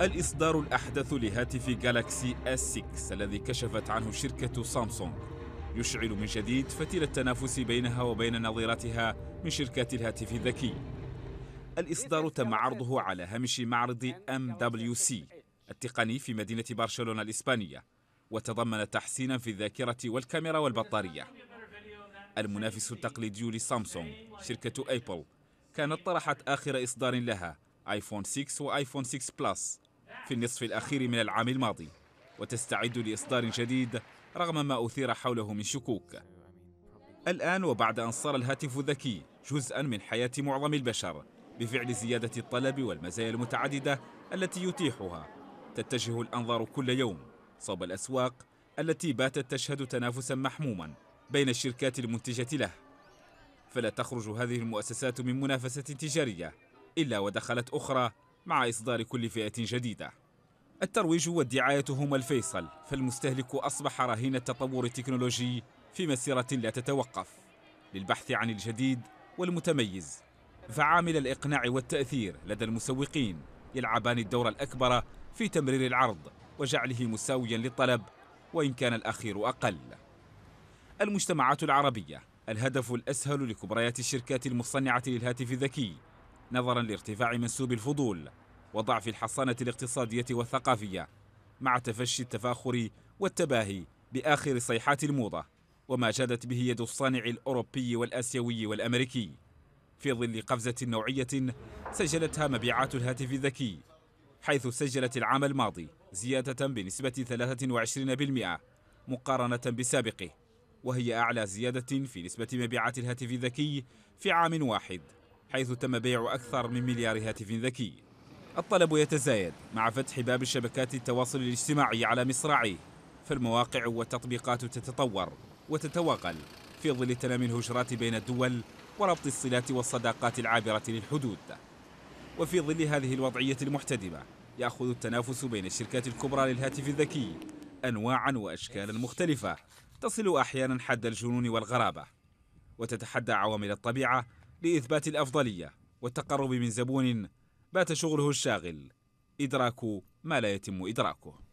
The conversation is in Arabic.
الإصدار الأحدث لهاتف جالاكسي S6 الذي كشفت عنه شركة سامسونج يشعل من جديد فتيل التنافس بينها وبين نظيرتها من شركات الهاتف الذكي الإصدار تم عرضه على هامش معرض MWC التقني في مدينة برشلونة الإسبانية وتضمن تحسينا في الذاكرة والكاميرا والبطارية المنافس التقليدي لسامسونج شركة أبل كانت طرحت آخر إصدار لها آيفون 6 وآيفون 6 بلس في النصف الأخير من العام الماضي وتستعد لإصدار جديد رغم ما أثير حوله من شكوك الآن وبعد أن صار الهاتف الذكي جزءا من حياة معظم البشر بفعل زيادة الطلب والمزايا المتعددة التي يتيحها تتجه الأنظار كل يوم صوب الأسواق التي باتت تشهد تنافسا محموما بين الشركات المنتجة له فلا تخرج هذه المؤسسات من منافسة تجارية إلا ودخلت أخرى مع إصدار كل فئة جديدة الترويج والدعاية هما الفيصل فالمستهلك أصبح رهين التطور التكنولوجي في مسيرة لا تتوقف للبحث عن الجديد والمتميز فعامل الإقناع والتأثير لدى المسوقين يلعبان الدور الأكبر في تمرير العرض وجعله مساويا للطلب وإن كان الأخير أقل المجتمعات العربية الهدف الأسهل لكبريات الشركات المصنعة للهاتف الذكي نظرا لارتفاع منسوب الفضول وضعف الحصانة الاقتصادية والثقافية مع تفشي التفاخر والتباهي بآخر صيحات الموضة وما جادت به يد الصانع الأوروبي والآسيوي والأمريكي في ظل قفزة نوعية سجلتها مبيعات الهاتف الذكي حيث سجلت العام الماضي زيادة بنسبة 23% مقارنة بسابقه وهي أعلى زيادة في نسبة مبيعات الهاتف الذكي في عام واحد حيث تم بيع أكثر من مليار هاتف ذكي الطلب يتزايد مع فتح باب الشبكات التواصل الاجتماعي على مصراعيه فالمواقع والتطبيقات تتطور وتتواقل في ظل تنامي الهجرات بين الدول وربط الصلات والصداقات العابرة للحدود وفي ظل هذه الوضعية المحتدمة يأخذ التنافس بين الشركات الكبرى للهاتف الذكي أنواعا وأشكالا مختلفة تصل أحيانا حد الجنون والغرابة وتتحدى عوامل الطبيعة لإثبات الأفضلية والتقرب من زبون بات شغله الشاغل إدراك ما لا يتم إدراكه